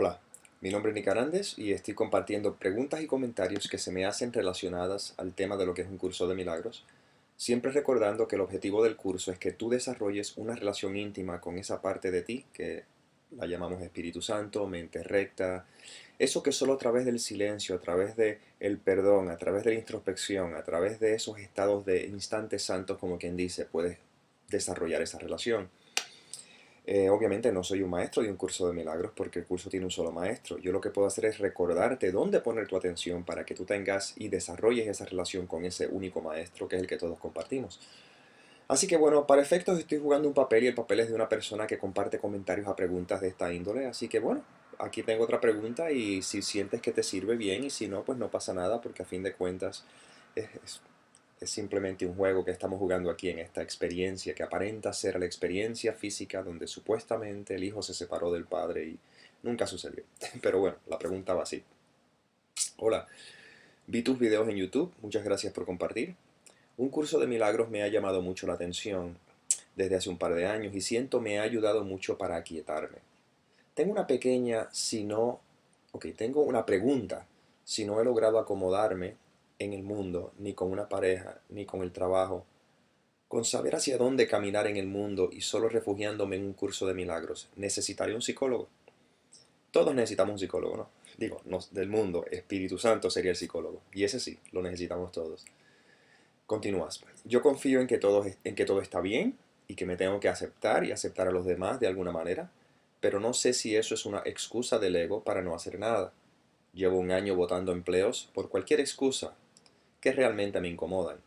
Hola, mi nombre es Nicarandes y estoy compartiendo preguntas y comentarios que se me hacen relacionadas al tema de lo que es un curso de milagros, siempre recordando que el objetivo del curso es que tú desarrolles una relación íntima con esa parte de ti que la llamamos Espíritu Santo, mente recta, eso que solo a través del silencio, a través del perdón, a través de la introspección, a través de esos estados de instantes santos, como quien dice, puedes desarrollar esa relación. Eh, obviamente no soy un maestro de un curso de milagros porque el curso tiene un solo maestro. Yo lo que puedo hacer es recordarte dónde poner tu atención para que tú tengas y desarrolles esa relación con ese único maestro que es el que todos compartimos. Así que bueno, para efectos estoy jugando un papel y el papel es de una persona que comparte comentarios a preguntas de esta índole. Así que bueno, aquí tengo otra pregunta y si sientes que te sirve bien y si no, pues no pasa nada porque a fin de cuentas es es simplemente un juego que estamos jugando aquí en esta experiencia que aparenta ser la experiencia física donde supuestamente el hijo se separó del padre y nunca sucedió. Pero bueno, la pregunta va así. Hola, vi tus videos en YouTube, muchas gracias por compartir. Un curso de milagros me ha llamado mucho la atención desde hace un par de años y siento me ha ayudado mucho para aquietarme. Tengo una pequeña, si no, ok, tengo una pregunta, si no he logrado acomodarme en el mundo, ni con una pareja, ni con el trabajo, con saber hacia dónde caminar en el mundo y solo refugiándome en un curso de milagros, necesitaré un psicólogo. Todos necesitamos un psicólogo, ¿no? Digo, del mundo, Espíritu Santo sería el psicólogo. Y ese sí, lo necesitamos todos. Continúas. Yo confío en que, todo, en que todo está bien y que me tengo que aceptar y aceptar a los demás de alguna manera, pero no sé si eso es una excusa del ego para no hacer nada. Llevo un año votando empleos por cualquier excusa, que realmente me incomodan.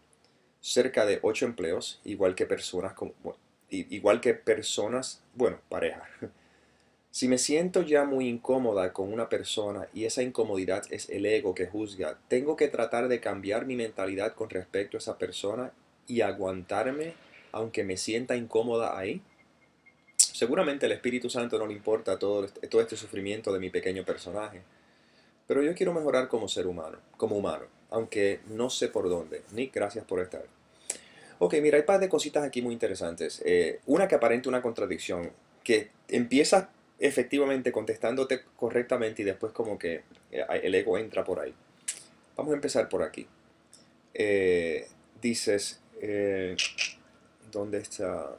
Cerca de ocho empleos, igual que personas como, bueno, igual que personas, bueno, pareja. Si me siento ya muy incómoda con una persona y esa incomodidad es el ego que juzga, tengo que tratar de cambiar mi mentalidad con respecto a esa persona y aguantarme aunque me sienta incómoda ahí. Seguramente el Espíritu Santo no le importa todo, este, todo este sufrimiento de mi pequeño personaje, pero yo quiero mejorar como ser humano, como humano aunque no sé por dónde. Nick, gracias por estar. Ok, mira, hay un par de cositas aquí muy interesantes. Eh, una que aparenta una contradicción, que empiezas efectivamente contestándote correctamente y después como que eh, el ego entra por ahí. Vamos a empezar por aquí. Eh, dices, ¿dónde está?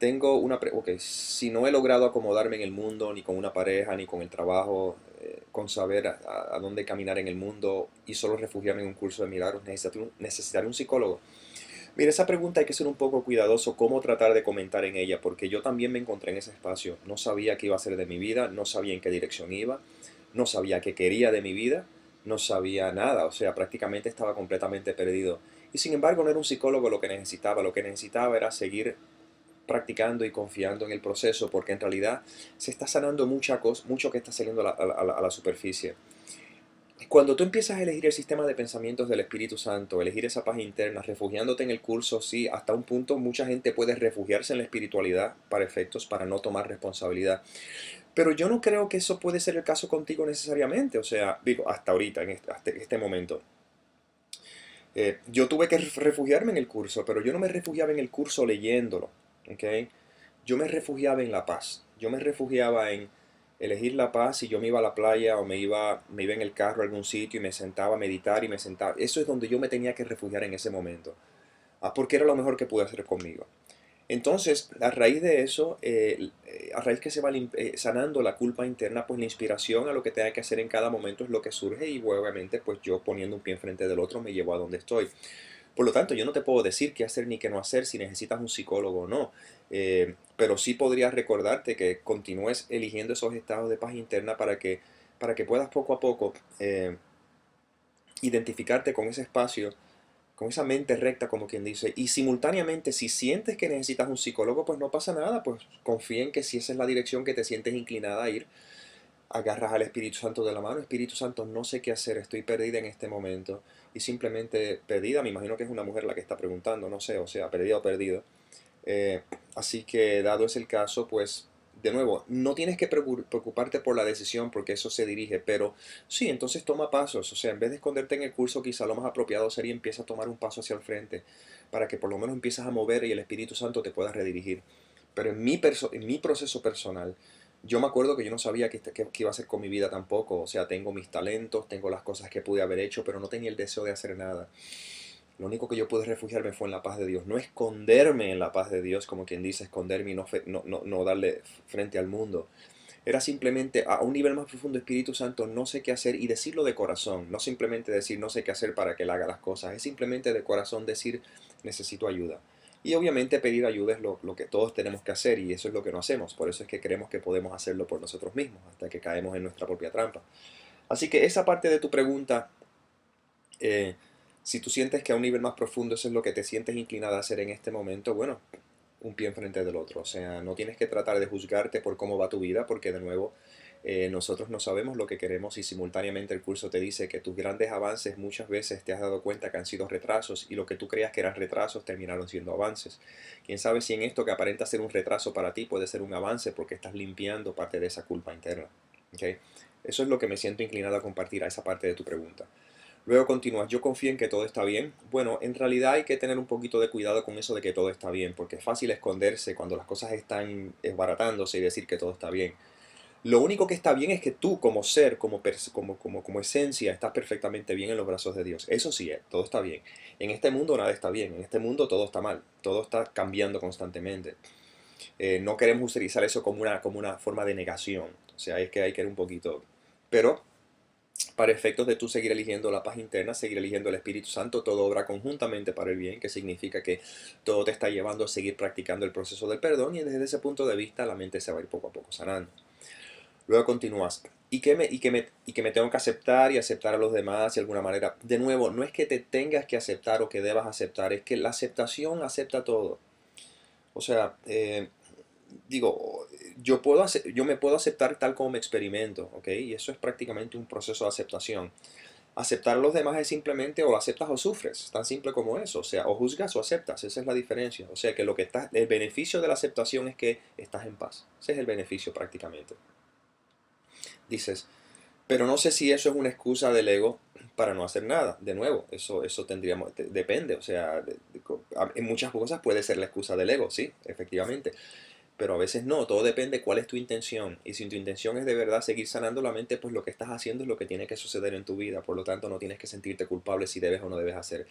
tengo una... Ok, si no he logrado acomodarme en el mundo, ni con una pareja, ni con el trabajo, eh, con saber a, dónde caminar en el mundo y solo refugiarme en un curso de milagros, necesitaré un, un psicólogo. Mira, esa pregunta hay que ser un poco cuidadoso cómo tratar de comentar en ella, porque yo también me encontré en ese espacio. No sabía qué iba a ser de mi vida, no sabía en qué dirección iba, no sabía qué quería de mi vida, no sabía nada, o sea, prácticamente estaba completamente perdido. Y sin embargo no era un psicólogo lo que necesitaba, lo que necesitaba era seguir practicando y confiando en el proceso, porque en realidad se está sanando mucha cosa, mucho que está saliendo a la, superficie. Cuando tú empiezas a elegir el sistema de pensamientos del Espíritu Santo, elegir esa paz interna, refugiándote en el curso, sí, hasta un punto mucha gente puede refugiarse en la espiritualidad para efectos, para no tomar responsabilidad. Pero yo no creo que eso puede ser el caso contigo necesariamente, o sea, digo, hasta ahorita, en este, este momento. Eh, yo tuve que refugiarme en el curso, pero yo no me refugiaba en el curso leyéndolo. ¿okay? Yo me refugiaba en la paz, yo me refugiaba en elegir la paz y yo me iba a la playa o me iba, me iba en el carro a algún sitio y me sentaba a meditar y me sentaba. Eso es donde yo me tenía que refugiar en ese momento, ah, porque era lo mejor que pude hacer conmigo. Entonces, a raíz de eso, eh, a raíz que se va eh, sanando la culpa interna, pues la inspiración a lo que tenga que hacer en cada momento es lo que surge y obviamente pues yo poniendo un pie enfrente del otro me llevo a donde estoy. Por lo tanto, yo no te puedo decir qué hacer ni qué no hacer si necesitas un psicólogo o no, eh, pero sí podría recordarte que continúes eligiendo esos estados de paz interna para que, para que puedas poco a poco eh, identificarte con ese espacio con esa mente recta, como quien dice, y simultáneamente, si sientes que necesitas un psicólogo, pues no pasa nada, pues confía en que si esa es la dirección que te sientes inclinada a ir, agarras al Espíritu Santo de la mano, Espíritu Santo, no sé qué hacer, estoy perdida en este momento. Y simplemente perdida, me imagino que es una mujer la que está preguntando, no sé, o sea, perdida o perdido. Eh, así que dado es el caso, pues de nuevo, no tienes que preocuparte por la decisión porque eso se dirige, pero sí, entonces toma pasos. O sea, en vez de esconderte en el curso, quizá lo más apropiado sería empieza a tomar un paso hacia el frente para que por lo menos empiezas a mover y el Espíritu Santo te pueda redirigir. Pero en mi, en mi proceso personal, yo me acuerdo que yo no sabía qué, este, iba a hacer con mi vida tampoco. O sea, tengo mis talentos, tengo las cosas que pude haber hecho, pero no tenía el deseo de hacer nada. Lo único que yo pude refugiarme fue en la paz de Dios. No esconderme en la paz de Dios, como quien dice, esconderme y no, no, no, no darle frente al mundo. Era simplemente a un nivel más profundo, Espíritu Santo, no sé qué hacer y decirlo de corazón. No simplemente decir no sé qué hacer para que él haga las cosas. Es simplemente de corazón decir necesito ayuda. Y obviamente pedir ayuda es lo, que todos tenemos que hacer y eso es lo que no hacemos. Por eso es que creemos que podemos hacerlo por nosotros mismos hasta que caemos en nuestra propia trampa. Así que esa parte de tu pregunta, eh, si tú sientes que a un nivel más profundo eso es lo que te sientes inclinada a hacer en este momento, bueno, un pie enfrente del otro. O sea, no tienes que tratar de juzgarte por cómo va tu vida porque de nuevo eh, nosotros no sabemos lo que queremos y simultáneamente el curso te dice que tus grandes avances muchas veces te has dado cuenta que han sido retrasos y lo que tú creas que eran retrasos terminaron siendo avances. Quién sabe si en esto que aparenta ser un retraso para ti puede ser un avance porque estás limpiando parte de esa culpa interna. Eso es lo que me siento inclinado a compartir a esa parte de tu pregunta. Luego continúas, yo confío en que todo está bien. Bueno, en realidad hay que tener un poquito de cuidado con eso de que todo está bien, porque es fácil esconderse cuando las cosas están esbaratándose y decir que todo está bien. Lo único que está bien es que tú como ser, como, como, como, esencia, estás perfectamente bien en los brazos de Dios. Eso sí, es, eh, todo está bien. En este mundo nada está bien, en este mundo todo está mal, todo está cambiando constantemente. Eh, no queremos utilizar eso como una, como una forma de negación. O sea, es que hay que ir un poquito... Pero para efectos de tú seguir eligiendo la paz interna, seguir eligiendo el Espíritu Santo, todo obra conjuntamente para el bien, que significa que todo te está llevando a seguir practicando el proceso del perdón y desde ese punto de vista la mente se va a ir poco a poco sanando. Luego continúas. Y que, me, y, y que me tengo que aceptar y aceptar a los demás de alguna manera. De nuevo, no es que te tengas que aceptar o que debas aceptar, es que la aceptación acepta todo. O sea, eh, digo, yo, puedo yo me puedo aceptar tal como me experimento, ¿ok? Y eso es prácticamente un proceso de aceptación. Aceptar a los demás es simplemente o aceptas o sufres, tan simple como eso, o sea, o juzgas o aceptas, esa es la diferencia. O sea, que lo que el beneficio de la aceptación es que estás en paz, ese es el beneficio prácticamente dices, pero no sé si eso es una excusa del ego para no hacer nada. De nuevo, eso, eso tendríamos, depende, o sea, en muchas cosas puede ser la excusa del ego, sí, efectivamente. Pero a veces no, todo depende cuál es tu intención. Y si tu intención es de verdad seguir sanando la mente, pues lo que estás haciendo es lo que tiene que suceder en tu vida. Por lo tanto, no tienes que sentirte culpable si debes o no debes hacer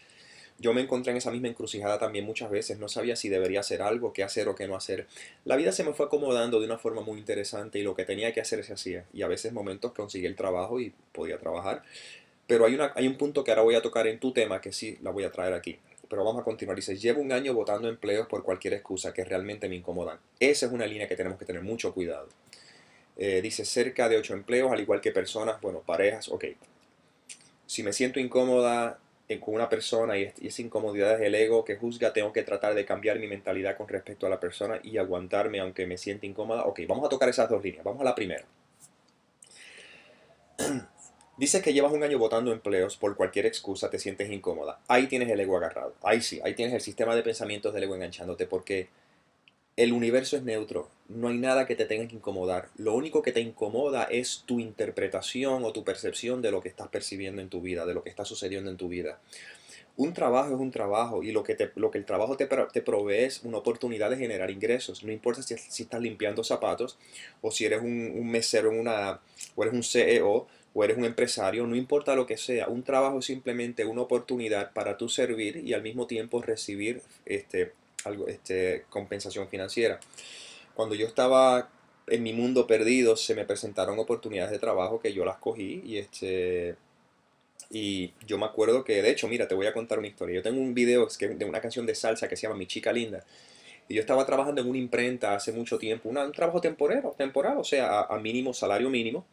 yo me encontré en esa misma encrucijada también muchas veces, no sabía si debería hacer algo, qué hacer o qué no hacer. La vida se me fue acomodando de una forma muy interesante y lo que tenía que hacer se hacía. Y a veces momentos conseguí el trabajo y podía trabajar. Pero hay, hay un punto que ahora voy a tocar en tu tema que sí la voy a traer aquí pero vamos a continuar. Dice, llevo un año votando empleos por cualquier excusa que realmente me incomodan. Esa es una línea que tenemos que tener mucho cuidado. Eh, dice, cerca de ocho empleos, al igual que personas, bueno, parejas, ok. Si me siento incómoda con una persona y, esa incomodidad es el ego que juzga, tengo que tratar de cambiar mi mentalidad con respecto a la persona y aguantarme aunque me sienta incómoda. Ok, vamos a tocar esas dos líneas. Vamos a la primera. Dices que llevas un año votando empleos por cualquier excusa, te sientes incómoda. Ahí tienes el ego agarrado. Ahí sí, ahí tienes el sistema de pensamientos del ego enganchándote porque el universo es neutro, no hay nada que te tenga que incomodar. Lo único que te incomoda es tu interpretación o tu percepción de lo que estás percibiendo en tu vida, de lo que está sucediendo en tu vida. Un trabajo es un trabajo y lo que, el trabajo te, provee es una oportunidad de generar ingresos. No importa si, estás limpiando zapatos o si eres un, mesero en una, o eres un CEO o eres un empresario, no importa lo que sea. Un trabajo es simplemente una oportunidad para tú servir y al mismo tiempo recibir este, algo, este, compensación financiera. Cuando yo estaba en mi mundo perdido, se me presentaron oportunidades de trabajo que yo las cogí y este... Y yo me acuerdo que, de hecho, mira, te voy a contar una historia. Yo tengo un video de una canción de salsa que se llama Mi Chica Linda. Y yo estaba trabajando en una imprenta hace mucho tiempo, un trabajo temporero, temporal, o sea, a mínimo, salario mínimo.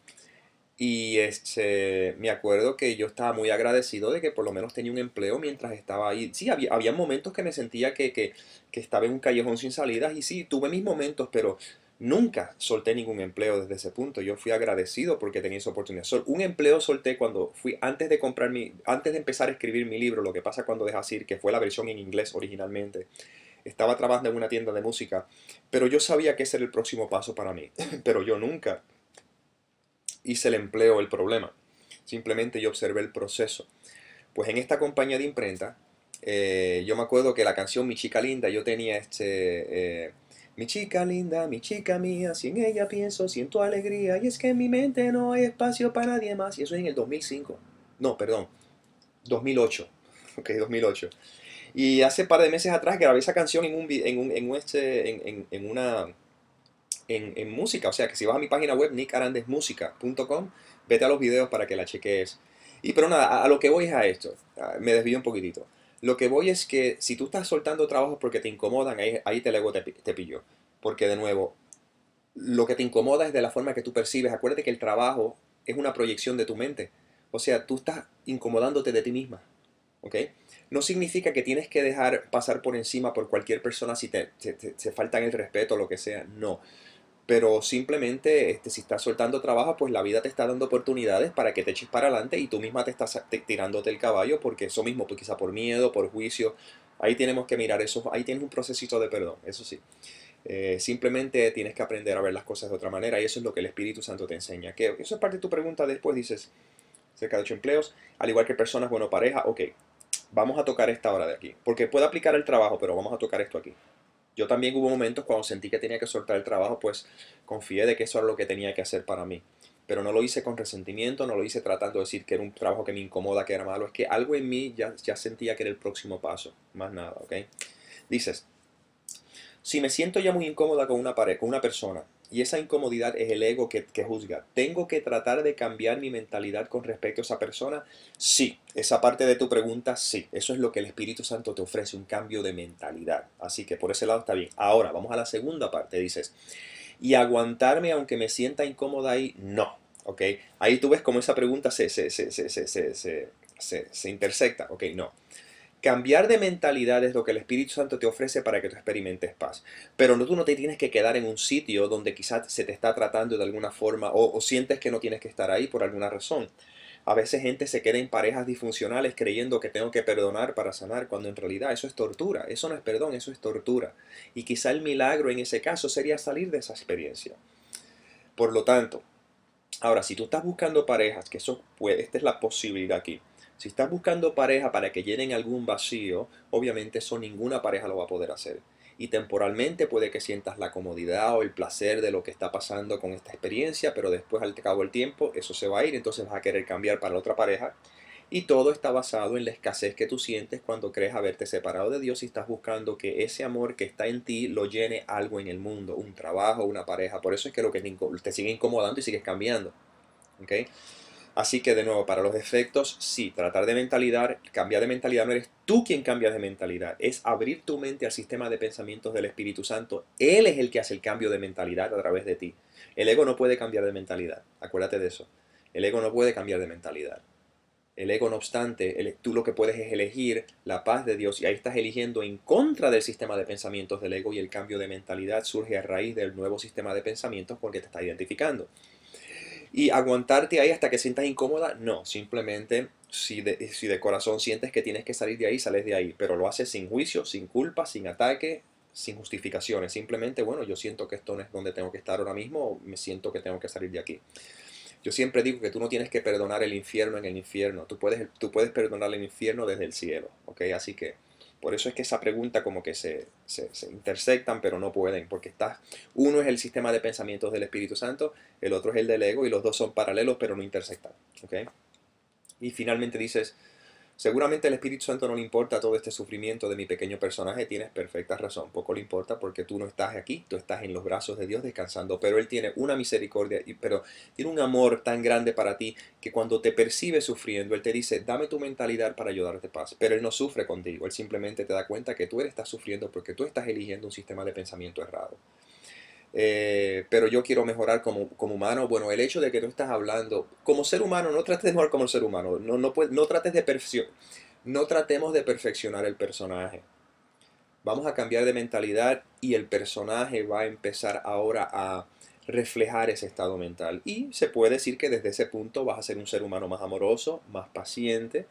Y este, me acuerdo que yo estaba muy agradecido de que por lo menos tenía un empleo mientras estaba ahí. Sí, había, había momentos que me sentía que, estaba en un callejón sin salidas y sí, tuve mis momentos, pero nunca solté ningún empleo desde ese punto. Yo fui agradecido porque tenía esa oportunidad. un empleo solté cuando fui, antes de comprar antes de empezar a escribir mi libro, lo que pasa cuando dejas ir, que fue la versión en inglés originalmente estaba trabajando en una tienda de música, pero yo sabía que ese era el próximo paso para mí, pero yo nunca hice el empleo, el problema. Simplemente yo observé el proceso. Pues en esta compañía de imprenta, eh, yo me acuerdo que la canción Mi chica linda, yo tenía este... Eh, mi chica linda, mi chica mía, sin ella pienso, siento alegría, y es que en mi mente no hay espacio para nadie más. Y eso es en el 2005. No, perdón, 2008. Ok, 2008. Y hace par de meses atrás grabé esa canción en un, en un, en un este, en, en una en, música. O sea que si vas a mi página web, nickarandesmusica.com, vete a los videos para que la cheques. Y pero nada, a, lo que voy es a esto. Ah, me desvío un poquitito. Lo que voy es que si tú estás soltando trabajo porque te incomodan, ahí, ahí te luego te, pillo. Porque de nuevo, lo que te incomoda es de la forma que tú percibes. Acuérdate que el trabajo es una proyección de tu mente. O sea, tú estás incomodándote de ti misma. ¿Ok? No significa que tienes que dejar pasar por encima por cualquier persona si te, te, te faltan el respeto o lo que sea. No pero simplemente este, si estás soltando trabajo, pues la vida te está dando oportunidades para que te eches para adelante y tú misma te estás tirándote el caballo porque eso mismo, pues quizá por miedo, por juicio, ahí tenemos que mirar eso, ahí tienes un procesito de perdón, eso sí. Eh, simplemente tienes que aprender a ver las cosas de otra manera y eso es lo que el Espíritu Santo te enseña. Que eso es parte de tu pregunta después, dices, cerca de ocho empleos, al igual que personas, bueno, pareja, ok, vamos a tocar esta hora de aquí, porque puede aplicar el trabajo, pero vamos a tocar esto aquí. Yo también hubo momentos cuando sentí que tenía que soltar el trabajo, pues confié de que eso era lo que tenía que hacer para mí. Pero no lo hice con resentimiento, no lo hice tratando de decir que era un trabajo que me incomoda, que era malo. Es que algo en mí ya, ya sentía que era el próximo paso, más nada, ¿ok? Dices, si me siento ya muy incómoda con una pared, con una persona, y esa incomodidad es el ego que, juzga. ¿Tengo que tratar de cambiar mi mentalidad con respecto a esa persona? Sí, esa parte de tu pregunta, sí. Eso es lo que el Espíritu Santo te ofrece, un cambio de mentalidad. Así que por ese lado está bien. Ahora, vamos a la segunda parte, dices. Y aguantarme aunque me sienta incómoda ahí, no. ¿Ok? Ahí tú ves cómo esa pregunta se, se, intersecta. no. Cambiar de mentalidad es lo que el Espíritu Santo te ofrece para que tú experimentes paz. Pero no, tú no te tienes que quedar en un sitio donde quizás se te está tratando de alguna forma o, sientes que no tienes que estar ahí por alguna razón. A veces gente se queda en parejas disfuncionales creyendo que tengo que perdonar para sanar, cuando en realidad eso es tortura, eso no es perdón, eso es tortura. Y quizá el milagro en ese caso sería salir de esa experiencia. Por lo tanto, ahora, si tú estás buscando parejas, que eso puede, esta es la posibilidad aquí, si estás buscando pareja para que llenen algún vacío, obviamente eso ninguna pareja lo va a poder hacer. Y temporalmente puede que sientas la comodidad o el placer de lo que está pasando con esta experiencia, pero después al cabo del tiempo eso se va a ir, entonces vas a querer cambiar para otra pareja. Y todo está basado en la escasez que tú sientes cuando crees haberte separado de Dios y estás buscando que ese amor que está en ti lo llene algo en el mundo, un trabajo, una pareja. Por eso es que lo que te sigue incomodando y sigues cambiando. Así que de nuevo, para los efectos, sí, tratar de mentalidad, cambiar de mentalidad, no eres tú quien cambias de mentalidad, es abrir tu mente al sistema de pensamientos del Espíritu Santo. Él es el que hace el cambio de mentalidad a través de ti. El ego no puede cambiar de mentalidad, acuérdate de eso. El ego no puede cambiar de mentalidad. El ego, no obstante, tú lo que puedes es elegir la paz de Dios y ahí estás eligiendo en contra del sistema de pensamientos del ego y el cambio de mentalidad surge a raíz del nuevo sistema de pensamientos porque te está identificando y aguantarte ahí hasta que sientas incómoda, no, simplemente si de, corazón sientes que tienes que salir de ahí, sales de ahí, pero lo haces sin juicio, sin culpa, sin ataque, sin justificaciones, simplemente, bueno, yo siento que esto no es donde tengo que estar ahora mismo, me siento que tengo que salir de aquí. Yo siempre digo que tú no tienes que perdonar el infierno en el infierno, tú puedes, tú puedes perdonar el infierno desde el cielo, ¿ok? Así que por eso es que esa pregunta como que se, intersectan, pero no pueden, porque está, uno es el sistema de pensamientos del Espíritu Santo, el otro es el del ego, y los dos son paralelos, pero no intersectan. ¿okay? Y finalmente dices, Seguramente el Espíritu Santo no le importa todo este sufrimiento de mi pequeño personaje, tienes perfecta razón, poco le importa porque tú no estás aquí, tú estás en los brazos de Dios descansando, pero Él tiene una misericordia, pero tiene un amor tan grande para ti que cuando te percibe sufriendo, Él te dice, dame tu mentalidad para ayudarte paz, pero Él no sufre contigo, Él simplemente te da cuenta que tú estás sufriendo porque tú estás eligiendo un sistema de pensamiento errado. Eh, pero yo quiero mejorar como, humano. Bueno, el hecho de que tú estás hablando como ser humano, no trates de mejorar como ser humano, no, no, no trates de perfección no tratemos de perfeccionar el personaje. Vamos a cambiar de mentalidad y el personaje va a empezar ahora a reflejar ese estado mental. Y se puede decir que desde ese punto vas a ser un ser humano más amoroso, más paciente,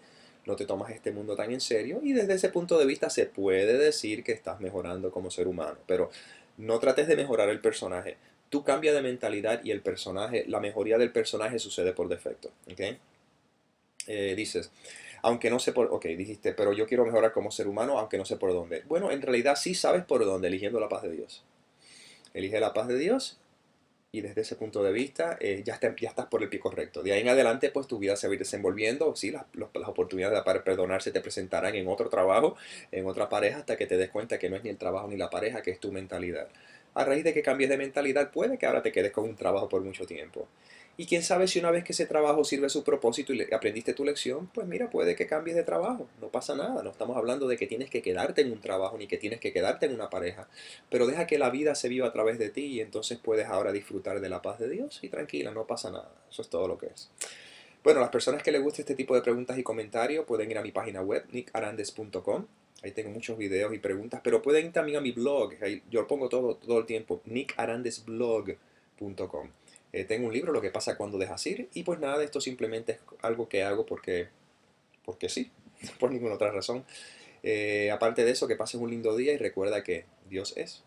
no te tomas este mundo tan en serio y desde ese punto de vista se puede decir que estás mejorando como ser humano. Pero no trates de mejorar el personaje. Tú cambia de mentalidad y el personaje, la mejoría del personaje sucede por defecto. Eh, dices, aunque no sé por... Ok, dijiste, pero yo quiero mejorar como ser humano, aunque no sé por dónde. Bueno, en realidad sí sabes por dónde, eligiendo la paz de Dios. Elige la paz de Dios y desde ese punto de vista eh, ya, ya estás por el pie correcto. De ahí en adelante, pues tu vida se va a ir desenvolviendo, sí, las, las oportunidades para perdonarse te presentarán en otro trabajo, en otra pareja, hasta que te des cuenta que no es ni el trabajo ni la pareja, que es tu mentalidad a raíz de que cambies de mentalidad puede que ahora te quedes con un trabajo por mucho tiempo. Y quién sabe si una vez que ese trabajo sirve a su propósito y aprendiste tu lección, pues mira, puede que cambies de trabajo. No pasa nada. No estamos hablando de que tienes que quedarte en un trabajo ni que tienes que quedarte en una pareja. Pero deja que la vida se viva a través de ti y entonces puedes ahora disfrutar de la paz de Dios y tranquila, no pasa nada. Eso es todo lo que es. Bueno, las personas que les guste este tipo de preguntas y comentarios pueden ir a mi página web, nickarandes.com Ahí tengo muchos videos y preguntas, pero pueden ir también a mi blog. yo lo pongo todo, todo el tiempo, nickarandesblog.com. Eh, tengo un libro, Lo que pasa cuando dejas ir, y pues nada, esto simplemente es algo que hago porque, porque sí, por ninguna otra razón. Eh, aparte de eso, que pases un lindo día y recuerda que Dios es.